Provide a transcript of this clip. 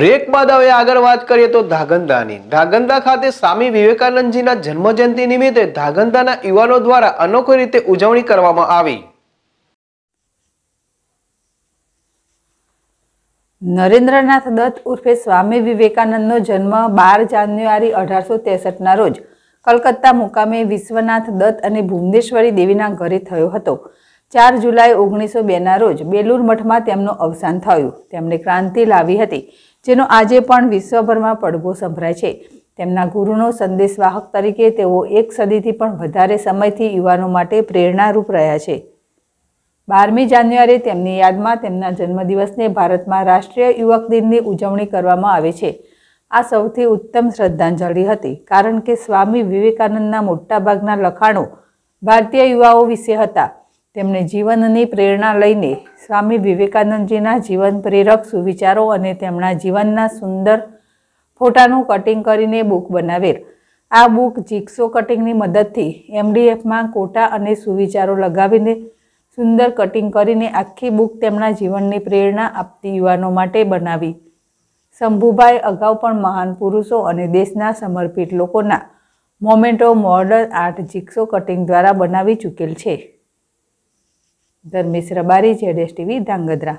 break બાદ હવે આગળ વાત કરીએ તો ધાગંદાની ધાગંદા ખાતે સ્વામી વિવેકાનંદજીના જન્મજયંતિ નિમિત્તે ધાગંદાના યુવાનો દ્વારા અનોખી રીતે ઉજવણી કરવામાં આવી નરેન્દ્રનાથ દત્ત ઉર્ફે સ્વામી વિવેકાનંદનો જન્મ બાર જાન્યુઆરી અઢારસો ના રોજ કલકત્તા મુકામે વિશ્વનાથ દત્ત અને ભુવનેશ્વરી દેવીના ઘરે થયો હતો ચાર જુલાઈ ઓગણીસો બેના રોજ બેલુર મઠમાં તેમનું અવસાન થયું તેમણે ક્રાંતિ લાવી હતી જેનો આજે પણ વિશ્વભરમાં પડઘો સંભળાય છે તેમના ગુરુનો સંદેશવાહક તરીકે તેઓ એક સદીથી પણ વધારે સમયથી યુવાનો માટે પ્રેરણારૂપ રહ્યા છે બારમી જાન્યુઆરી તેમની યાદમાં તેમના જન્મદિવસને ભારતમાં રાષ્ટ્રીય યુવક દિનની ઉજવણી કરવામાં આવે છે આ સૌથી ઉત્તમ શ્રદ્ધાંજલિ હતી કારણ કે સ્વામી વિવેકાનંદના મોટાભાગના લખાણો ભારતીય યુવાઓ વિશે હતા તેમણે જીવનની પ્રેરણા લઈને સ્વામી વિવેકાનંદજીના જીવન પ્રેરક સુવિચારો અને તેમના જીવનના સુંદર ફોટાનું કટિંગ કરીને બુક બનાવેલ આ બુક જીક્સો કટિંગની મદદથી એમડીએફમાં કોટા અને સુવિચારો લગાવીને સુંદર કટિંગ કરીને આખી બુક તેમના જીવનની પ્રેરણા આપતી યુવાનો માટે બનાવી શંભુભાઈ અગાઉ પણ મહાન પુરુષો અને દેશના સમર્પિત લોકોના memento modern art jigsaw cutting દ્વારા બનાવી ચૂકેલ છે ધર્મેશ રબારી જેડેશ ટીવી ધાંગધ્રા